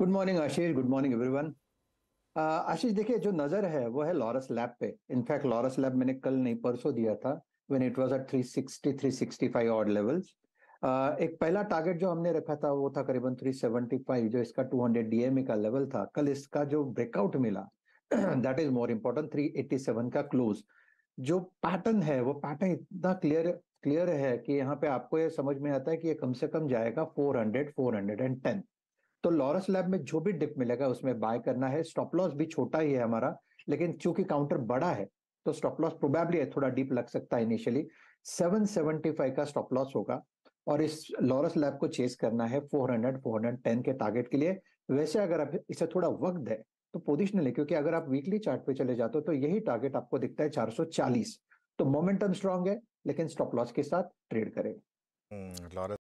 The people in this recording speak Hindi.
good morning Ashish good morning everyone Ashish देखिए जो नजर है वो है लॉरस लैब पे इनफैक्ट लॉरस लैब मैंने कल नहीं परसों दिया था when it was at 360 365 odd levels एक पहला टारगेट जो हमने रखा था वो था करीबन 375 जो इसका 200 डीएमए का लेवल था कल इसका जो ब्रेकआउट मिला दैट इज मोर इम्पोर्टेंट 387 का क्लोज जो पैटर्न है वो पैटर्न इतना क्लियर क्लियर है कि यहाँ पे आपको ये समझ में आता है कि ये कम से कम जाएगा 400 410 तो लॉरस लैब में जो भी डिप मिलेगा उसमें बाय करना है स्टॉप लॉस भी छोटा ही है हमारा लेकिन चूंकि काउंटर बड़ा है तो स्टॉप लॉस प्रोबेबली थोड़ा डीप लग सकता है इनिशियली 775 का स्टॉप लॉस होगा और इस लॉरस लैब को चेस करना है 400 410 के टारगेट के लिए वैसे अगर आप इसे थोड़ा वक्त है तो पोजिशनल है क्योंकि अगर आप वीकली चार्ट पे चले जाते हो तो यही टारगेट आपको दिखता है 440 तो मोमेंटम स्ट्रांग है लेकिन स्टॉप लॉस के साथ ट्रेड करें लॉरस हम्म,